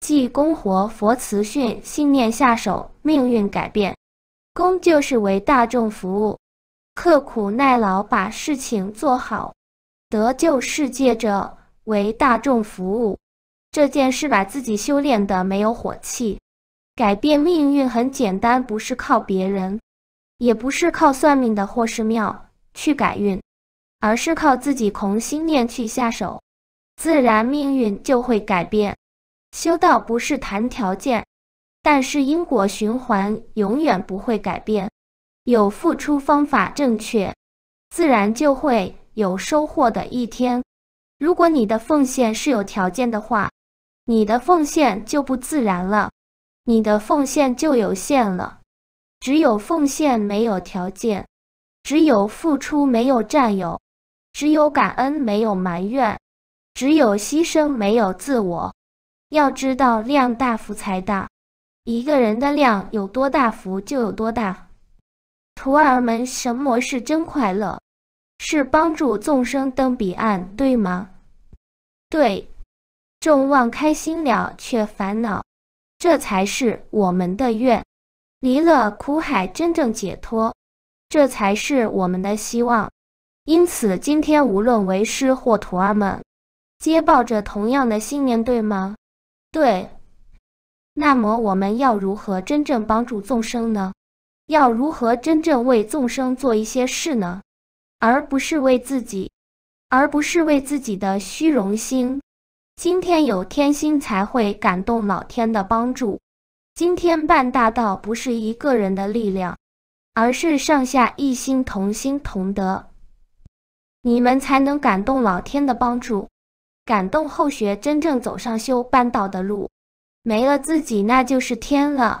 即公活佛慈训：信念下手，命运改变。公就是为大众服务，刻苦耐劳，把事情做好。得救是借着为大众服务这件事，把自己修炼的没有火气。改变命运很简单，不是靠别人，也不是靠算命的或是庙去改运，而是靠自己从心念去下手，自然命运就会改变。修道不是谈条件，但是因果循环永远不会改变。有付出方法正确，自然就会有收获的一天。如果你的奉献是有条件的话，你的奉献就不自然了，你的奉献就有限了。只有奉献没有条件，只有付出没有占有，只有感恩没有埋怨，只有牺牲没有自我。要知道量大福才大，一个人的量有多大福就有多大。徒儿们，什么是真快乐，是帮助众生登彼岸，对吗？对。众望开心了却烦恼，这才是我们的愿。离了苦海，真正解脱，这才是我们的希望。因此，今天无论为师或徒儿们，皆抱着同样的信念，对吗？对，那么我们要如何真正帮助众生呢？要如何真正为众生做一些事呢？而不是为自己，而不是为自己的虚荣心。今天有天心才会感动老天的帮助。今天办大道不是一个人的力量，而是上下一心，同心同德，你们才能感动老天的帮助。感动后学，真正走上修半道的路，没了自己，那就是天了。